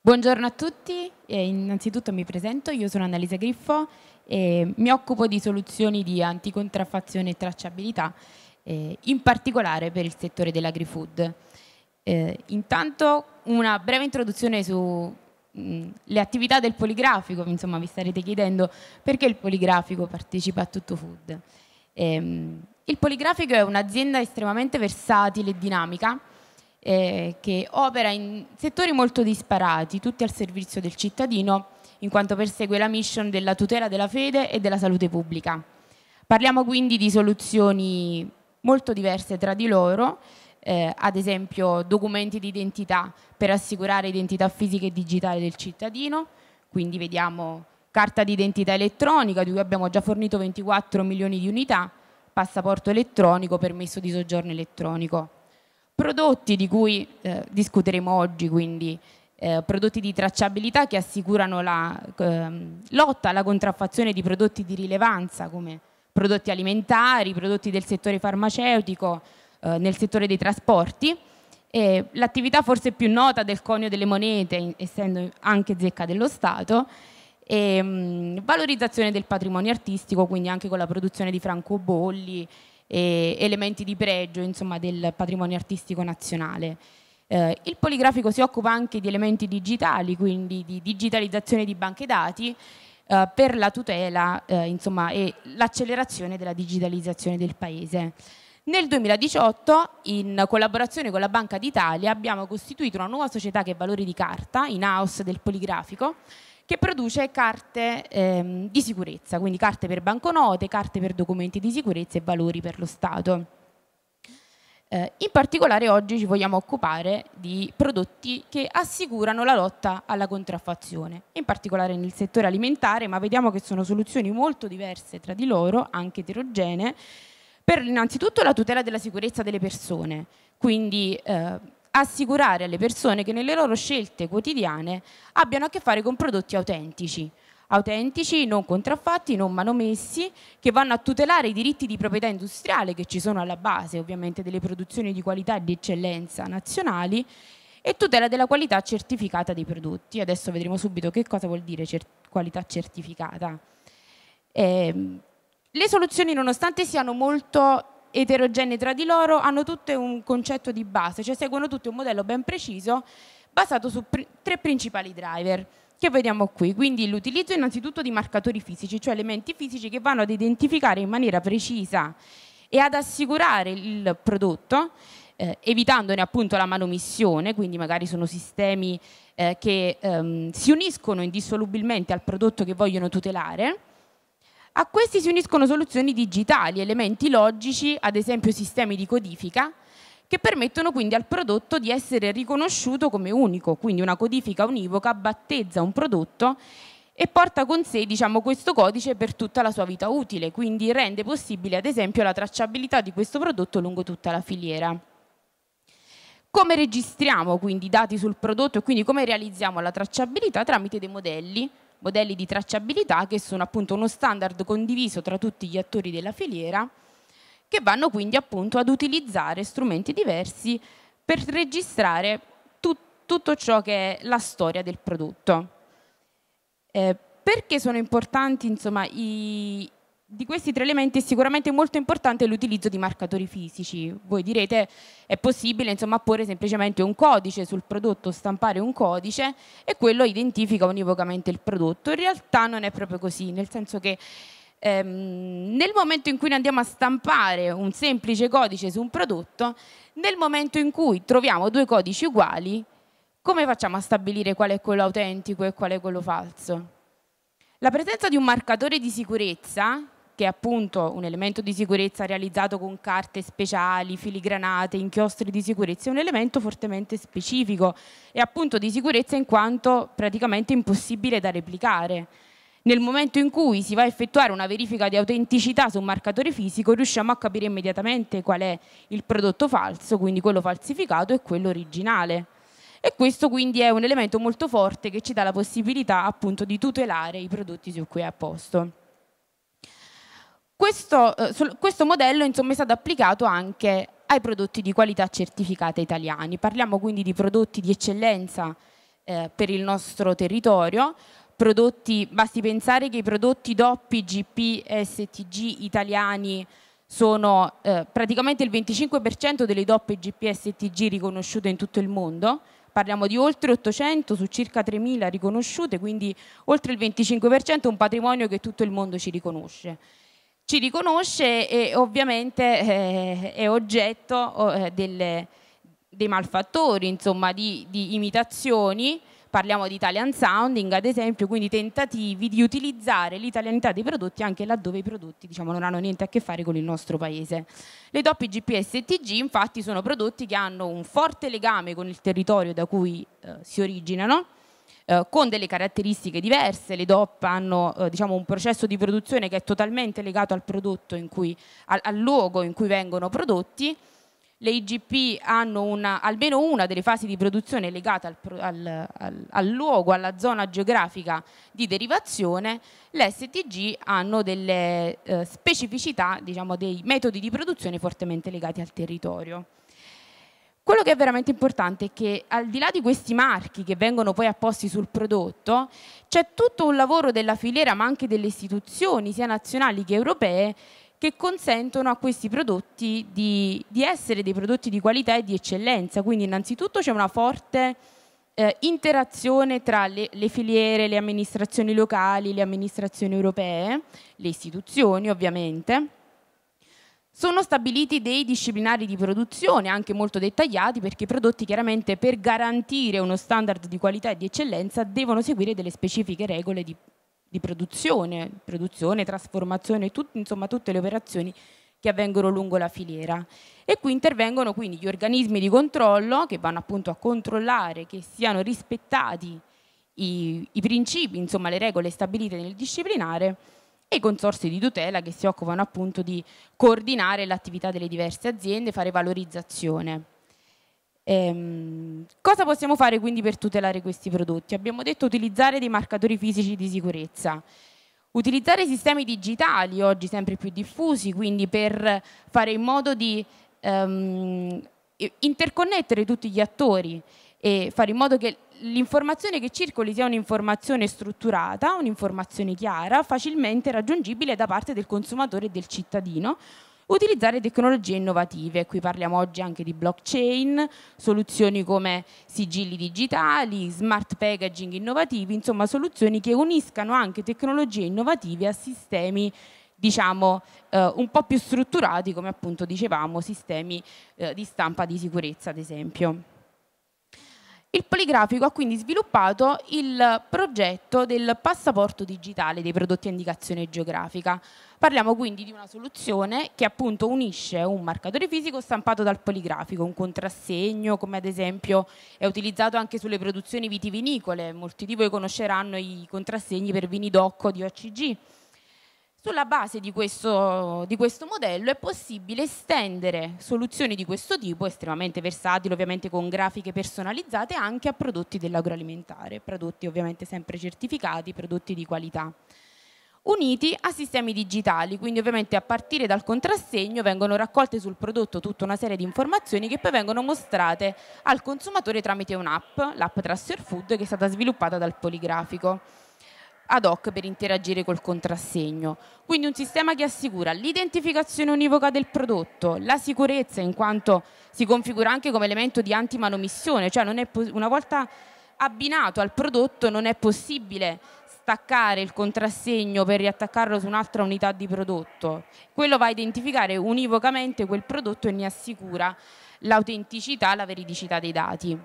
Buongiorno a tutti, eh, innanzitutto mi presento, io sono Annalisa Griffo e mi occupo di soluzioni di anticontraffazione e tracciabilità, eh, in particolare per il settore dell'agrifood. Eh, intanto una breve introduzione su le attività del poligrafico, insomma vi starete chiedendo perché il poligrafico partecipa a Tutto Food. Ehm, il poligrafico è un'azienda estremamente versatile e dinamica eh, che opera in settori molto disparati, tutti al servizio del cittadino, in quanto persegue la mission della tutela della fede e della salute pubblica. Parliamo quindi di soluzioni molto diverse tra di loro, eh, ad esempio documenti di identità per assicurare identità fisica e digitale del cittadino, quindi vediamo carta identità elettronica di cui abbiamo già fornito 24 milioni di unità, passaporto elettronico, permesso di soggiorno elettronico. Prodotti di cui eh, discuteremo oggi, quindi eh, prodotti di tracciabilità che assicurano la ehm, lotta alla contraffazione di prodotti di rilevanza come prodotti alimentari, prodotti del settore farmaceutico, eh, nel settore dei trasporti. E l'attività forse più nota del conio delle monete, essendo anche zecca dello Stato, e mh, mm, valorizzazione del patrimonio artistico, quindi anche con la produzione di francobolli e elementi di pregio insomma, del patrimonio artistico nazionale. Eh, il poligrafico si occupa anche di elementi digitali, quindi di digitalizzazione di banche dati eh, per la tutela eh, insomma, e l'accelerazione della digitalizzazione del Paese. Nel 2018, in collaborazione con la Banca d'Italia, abbiamo costituito una nuova società che è Valori di Carta, in house del Poligrafico, che produce carte ehm, di sicurezza, quindi carte per banconote, carte per documenti di sicurezza e valori per lo Stato. Eh, in particolare oggi ci vogliamo occupare di prodotti che assicurano la lotta alla contraffazione, in particolare nel settore alimentare, ma vediamo che sono soluzioni molto diverse tra di loro, anche eterogenee, per innanzitutto la tutela della sicurezza delle persone, quindi eh, assicurare alle persone che nelle loro scelte quotidiane abbiano a che fare con prodotti autentici, autentici, non contraffatti, non manomessi, che vanno a tutelare i diritti di proprietà industriale che ci sono alla base ovviamente delle produzioni di qualità e di eccellenza nazionali e tutela della qualità certificata dei prodotti. Adesso vedremo subito che cosa vuol dire cer qualità certificata. Eh, le soluzioni, nonostante siano molto eterogenee tra di loro, hanno tutte un concetto di base, cioè seguono tutti un modello ben preciso basato su pr tre principali driver che vediamo qui, quindi l'utilizzo innanzitutto di marcatori fisici, cioè elementi fisici che vanno ad identificare in maniera precisa e ad assicurare il prodotto, eh, evitandone appunto la manomissione, quindi magari sono sistemi eh, che ehm, si uniscono indissolubilmente al prodotto che vogliono tutelare, a questi si uniscono soluzioni digitali, elementi logici, ad esempio sistemi di codifica, che permettono quindi al prodotto di essere riconosciuto come unico, quindi una codifica univoca battezza un prodotto e porta con sé diciamo, questo codice per tutta la sua vita utile, quindi rende possibile ad esempio la tracciabilità di questo prodotto lungo tutta la filiera. Come registriamo quindi i dati sul prodotto e quindi come realizziamo la tracciabilità tramite dei modelli modelli di tracciabilità che sono appunto uno standard condiviso tra tutti gli attori della filiera che vanno quindi appunto ad utilizzare strumenti diversi per registrare tut tutto ciò che è la storia del prodotto. Eh, perché sono importanti insomma, i, di questi tre elementi è sicuramente molto importante l'utilizzo di marcatori fisici. Voi direte è possibile insomma, porre semplicemente un codice sul prodotto, stampare un codice e quello identifica univocamente il prodotto. In realtà non è proprio così, nel senso che ehm, nel momento in cui ne andiamo a stampare un semplice codice su un prodotto, nel momento in cui troviamo due codici uguali, come facciamo a stabilire qual è quello autentico e qual è quello falso? La presenza di un marcatore di sicurezza che è appunto un elemento di sicurezza realizzato con carte speciali, filigranate, inchiostri di sicurezza, è un elemento fortemente specifico e appunto di sicurezza in quanto praticamente impossibile da replicare. Nel momento in cui si va a effettuare una verifica di autenticità su un marcatore fisico, riusciamo a capire immediatamente qual è il prodotto falso, quindi quello falsificato e quello originale. E questo quindi è un elemento molto forte che ci dà la possibilità appunto di tutelare i prodotti su cui è a posto questo, eh, questo modello insomma, è stato applicato anche ai prodotti di qualità certificata italiani. Parliamo quindi di prodotti di eccellenza eh, per il nostro territorio, prodotti, basti pensare che i prodotti doppi GP STG italiani sono eh, praticamente il 25% delle doppie GPS TG riconosciute in tutto il mondo. Parliamo di oltre 800 su circa 3.000 riconosciute, quindi oltre il 25% è un patrimonio che tutto il mondo ci riconosce ci riconosce e ovviamente eh, è oggetto oh, eh, delle, dei malfattori, insomma, di, di, imitazioni, parliamo di Italian sounding ad esempio, quindi tentativi di utilizzare l'italianità dei prodotti anche laddove i prodotti diciamo, non hanno niente a che fare con il nostro paese. Le DOP GPS e TG infatti sono prodotti che hanno un forte legame con il territorio da cui eh, si originano, eh, con delle caratteristiche diverse, le DOP hanno eh, diciamo, un processo di produzione che è totalmente legato al prodotto cui, al, al luogo in cui vengono prodotti, le IGP hanno una, almeno una delle fasi di produzione legata al, al, al, al, luogo, alla zona geografica di derivazione, le STG hanno delle eh, specificità, diciamo, dei metodi di produzione fortemente legati al territorio. Quello che è veramente importante è che al di là di questi marchi che vengono poi apposti sul prodotto, c'è tutto un lavoro della filiera ma anche delle istituzioni, sia nazionali che europee, che consentono a questi prodotti di, di essere dei prodotti di qualità e di eccellenza. Quindi innanzitutto c'è una forte eh, interazione tra le, le filiere, le amministrazioni locali, le amministrazioni europee, le istituzioni ovviamente sono stabiliti dei disciplinari di produzione, anche molto dettagliati, perché i prodotti chiaramente per garantire uno standard di qualità e di eccellenza devono seguire delle specifiche regole di, di produzione, produzione, trasformazione, tut, insomma tutte le operazioni che avvengono lungo la filiera. E qui intervengono quindi gli organismi di controllo che vanno appunto a controllare che siano rispettati i, i principi, insomma le regole stabilite nel disciplinare e i consorsi di tutela che si occupano appunto di coordinare l'attività delle diverse aziende, fare valorizzazione. Ehm, cosa possiamo fare quindi per tutelare questi prodotti? Abbiamo detto utilizzare dei marcatori fisici di sicurezza. Utilizzare sistemi digitali oggi sempre più diffusi, quindi per fare in modo di ehm, interconnettere tutti gli attori e fare in modo che l'informazione che circoli sia un'informazione strutturata, un'informazione chiara, facilmente raggiungibile da parte del consumatore e del cittadino. Utilizzare tecnologie innovative, qui parliamo oggi anche di blockchain, soluzioni come sigilli digitali, smart packaging innovativi, insomma soluzioni che uniscano anche tecnologie innovative a sistemi diciamo eh, un po' più strutturati come appunto dicevamo sistemi eh, di stampa di sicurezza ad esempio. Il poligrafico ha quindi sviluppato il progetto del passaporto digitale dei prodotti a indicazione geografica. Parliamo quindi di una soluzione che appunto unisce un marcatore fisico stampato dal poligrafico, un contrassegno come ad esempio è utilizzato anche sulle produzioni vitivinicole, molti di voi conosceranno i contrassegni per vini d'occo di OCG sulla base di questo, di questo, modello è possibile estendere soluzioni di questo tipo, estremamente versatili, ovviamente con grafiche personalizzate, anche a prodotti dell'agroalimentare, prodotti ovviamente sempre certificati, prodotti di qualità. Uniti a sistemi digitali, quindi ovviamente a partire dal contrassegno vengono raccolte sul prodotto tutta una serie di informazioni che poi vengono mostrate al consumatore tramite un'app, l'app Trust Your Food, che è stata sviluppata dal Poligrafico ad hoc per interagire col contrassegno. Quindi un sistema che assicura l'identificazione univoca del prodotto, la sicurezza in quanto si configura anche come elemento di antimanomissione, cioè una volta abbinato al prodotto non è possibile staccare il contrassegno per riattaccarlo su un'altra unità di prodotto. Quello va a identificare univocamente quel prodotto e ne assicura l'autenticità, la veridicità dei dati.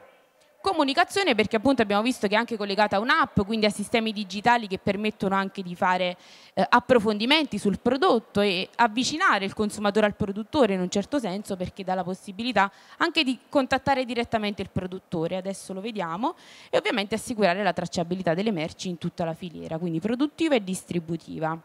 Comunicazione perché appunto abbiamo visto che è anche collegata a un'app, quindi a sistemi digitali che permettono anche di fare eh, approfondimenti sul prodotto e avvicinare il consumatore al produttore in un certo senso perché dà la possibilità anche di contattare direttamente il produttore, adesso lo vediamo, e ovviamente assicurare la tracciabilità delle merci in tutta la filiera, quindi produttiva e distributiva.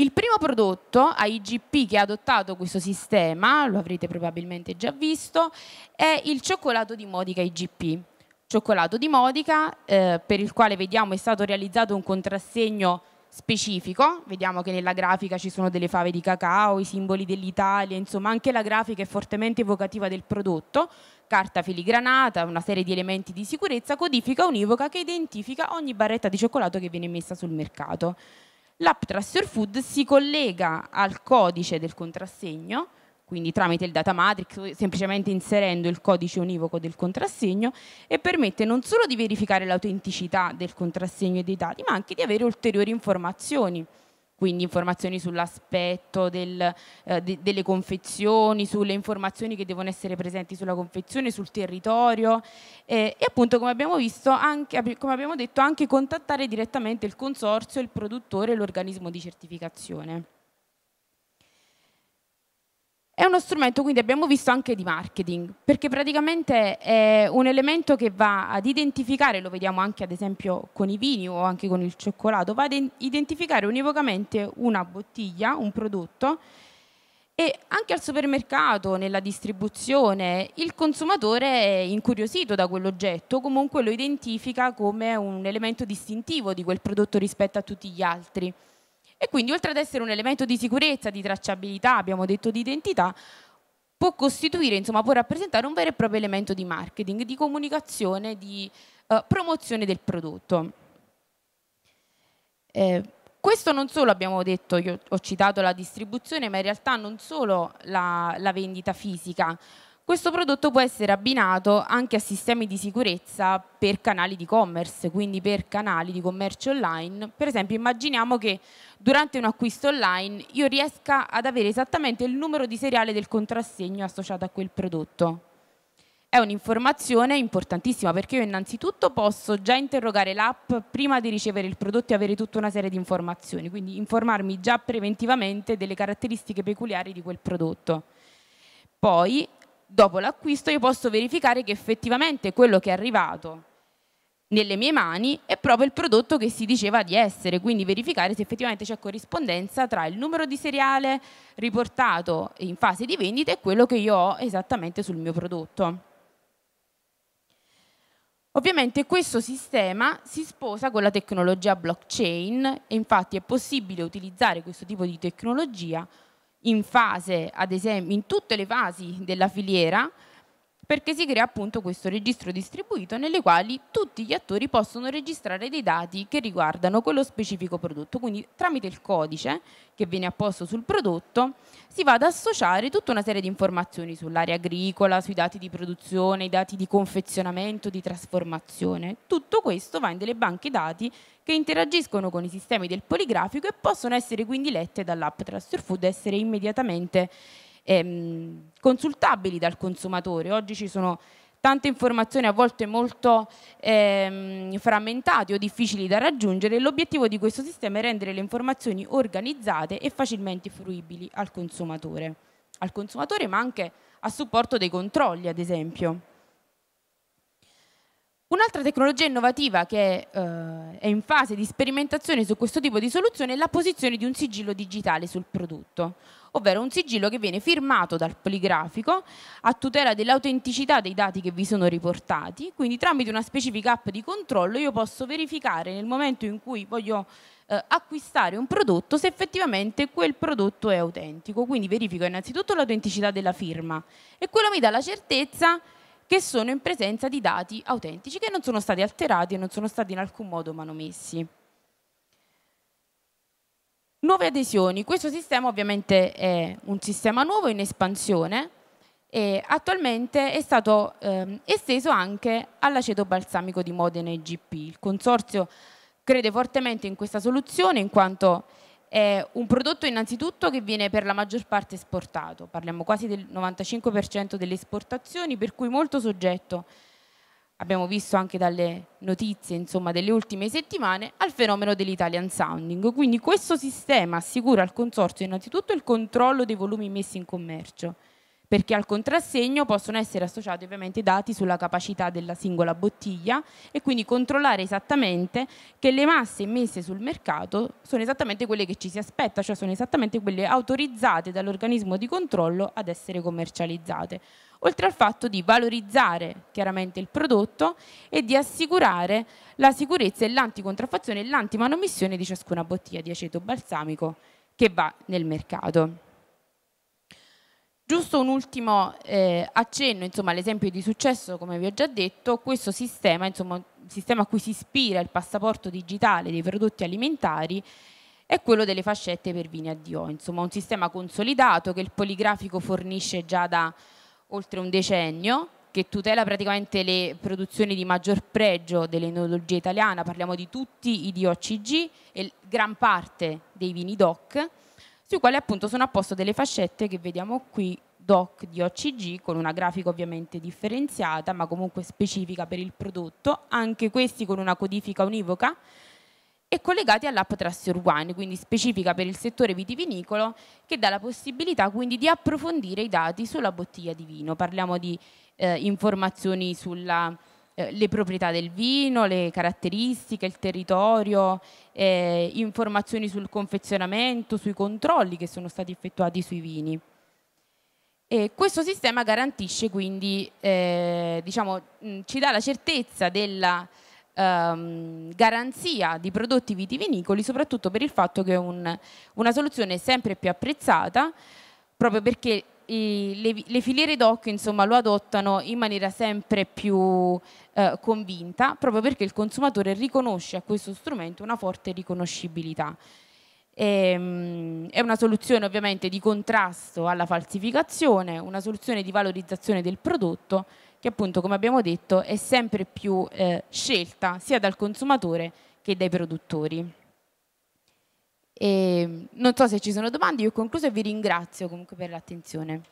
Il primo prodotto IGP che ha adottato questo sistema, lo avrete probabilmente già visto, è il cioccolato di Modica IGP. Cioccolato di Modica, eh, per il quale vediamo è stato realizzato un contrassegno specifico, vediamo che nella grafica ci sono delle fave di cacao, i simboli dell'Italia, insomma anche la grafica è fortemente evocativa del prodotto, carta filigranata, una serie di elementi di sicurezza, codifica univoca che identifica ogni barretta di cioccolato che viene messa sul mercato l'app Trust Your Food si collega al codice del contrassegno, quindi tramite il data matrix, semplicemente inserendo il codice univoco del contrassegno e permette non solo di verificare l'autenticità del contrassegno e dei dati, ma anche di avere ulteriori informazioni quindi informazioni sull'aspetto del, eh, de, delle confezioni, sulle informazioni che devono essere presenti sulla confezione, sul territorio eh, e appunto come abbiamo visto, anche, come abbiamo detto, anche contattare direttamente il consorzio, il produttore e l'organismo di certificazione. È uno strumento, quindi abbiamo visto anche di marketing, perché praticamente è un elemento che va ad identificare, lo vediamo anche ad esempio con i vini o anche con il cioccolato, va ad identificare univocamente una bottiglia, un prodotto e anche al supermercato, nella distribuzione, il consumatore è incuriosito da quell'oggetto, comunque lo identifica come un elemento distintivo di quel prodotto rispetto a tutti gli altri. E quindi oltre ad essere un elemento di sicurezza, di tracciabilità, abbiamo detto di identità, può costituire, insomma, può rappresentare un vero e proprio elemento di marketing, di comunicazione, di eh, promozione del prodotto. Eh, questo non solo abbiamo detto, io ho citato la distribuzione, ma in realtà non solo la, la vendita fisica, questo prodotto può essere abbinato anche a sistemi di sicurezza per canali di e-commerce, quindi per canali di commercio online. Per esempio immaginiamo che durante un acquisto online io riesca ad avere esattamente il numero di seriale del contrassegno associato a quel prodotto. È un'informazione importantissima perché io innanzitutto posso già interrogare l'app prima di ricevere il prodotto e avere tutta una serie di informazioni, quindi informarmi già preventivamente delle caratteristiche peculiari di quel prodotto. Poi dopo l'acquisto io posso verificare che effettivamente quello che è arrivato nelle mie mani è proprio il prodotto che si diceva di essere, quindi verificare se effettivamente c'è corrispondenza tra il numero di seriale riportato in fase di vendita e quello che io ho esattamente sul mio prodotto. Ovviamente questo sistema si sposa con la tecnologia blockchain e infatti è possibile utilizzare questo tipo di tecnologia in fase, ad esempio, in tutte le fasi della filiera, perché si crea appunto questo registro distribuito nelle quali tutti gli attori possono registrare dei dati che riguardano quello specifico prodotto. Quindi tramite il codice che viene apposto sul prodotto si va ad associare tutta una serie di informazioni sull'area agricola, sui dati di produzione, i dati di confezionamento, di trasformazione. Tutto questo va in delle banche dati che interagiscono con i sistemi del poligrafico e possono essere quindi lette dall'app Trust Your Food e essere immediatamente ehm, consultabili dal consumatore. Oggi ci sono tante informazioni a volte molto ehm, frammentate o difficili da raggiungere, l'obiettivo di questo sistema è rendere le informazioni organizzate e facilmente fruibili al consumatore, al consumatore ma anche a supporto dei controlli ad esempio. Un'altra tecnologia innovativa che eh, è in fase di sperimentazione su questo tipo di soluzione è la posizione di un sigillo digitale sul prodotto, ovvero un sigillo che viene firmato dal poligrafico a tutela dell'autenticità dei dati che vi sono riportati, quindi tramite una specifica app di controllo io posso verificare nel momento in cui voglio eh, acquistare un prodotto se effettivamente quel prodotto è autentico, quindi verifico innanzitutto l'autenticità della firma e quello mi dà la certezza che sono in presenza di dati autentici che non sono stati alterati e non sono stati in alcun modo manomessi. Nuove adesioni. Questo sistema ovviamente è un sistema nuovo in espansione e attualmente è stato ehm, esteso anche all'aceto balsamico di Modena e GP. Il consorzio crede fortemente in questa soluzione in quanto è un prodotto innanzitutto che viene per la maggior parte esportato, parliamo quasi del 95% delle esportazioni, per cui molto soggetto, abbiamo visto anche dalle notizie insomma, delle ultime settimane, al fenomeno dell'Italian Sounding. Quindi questo sistema assicura al Consorzio innanzitutto il controllo dei volumi messi in commercio, perché al contrassegno possono essere associati ovviamente dati sulla capacità della singola bottiglia e quindi controllare esattamente che le masse messe sul mercato sono esattamente quelle che ci si aspetta, cioè sono esattamente quelle autorizzate dall'organismo di controllo ad essere commercializzate. Oltre al fatto di valorizzare chiaramente il prodotto e di assicurare la sicurezza e l'anticontraffazione e l'antimanomissione di ciascuna bottiglia di aceto balsamico che va nel mercato. Giusto un ultimo eh, accenno, insomma, l'esempio di successo, come vi ho già detto, questo sistema, insomma, sistema a cui si ispira il passaporto digitale dei prodotti alimentari è quello delle fascette per vini a Dio, insomma, un sistema consolidato che il poligrafico fornisce già da oltre un decennio, che tutela praticamente le produzioni di maggior pregio dell'enologia italiana, parliamo di tutti i DOCG e gran parte dei vini DOC sui quali appunto sono a delle fascette che vediamo qui DOC di OCG con una grafica ovviamente differenziata ma comunque specifica per il prodotto, anche questi con una codifica univoca e collegati all'app Trustor One, quindi specifica per il settore vitivinicolo, che dà la possibilità quindi di approfondire i dati sulla bottiglia di vino. Parliamo di eh, informazioni sulla eh, le proprietà del vino, le caratteristiche, il territorio, eh, informazioni sul confezionamento, sui controlli che sono stati effettuati sui vini. E questo sistema garantisce quindi, eh, diciamo, ci dà la certezza della ehm, garanzia di prodotti vitivinicoli, soprattutto per il fatto che è un, una soluzione sempre più apprezzata, proprio perché i, le, le, filiere DOC insomma, lo adottano in maniera sempre più eh, convinta, proprio perché il consumatore riconosce a questo strumento una forte riconoscibilità. Ehm, è una soluzione ovviamente di contrasto alla falsificazione, una soluzione di valorizzazione del prodotto che appunto come abbiamo detto è sempre più eh, scelta sia dal consumatore che dai produttori. E ehm, non so se ci sono domande, io ho concluso e vi ringrazio comunque per l'attenzione.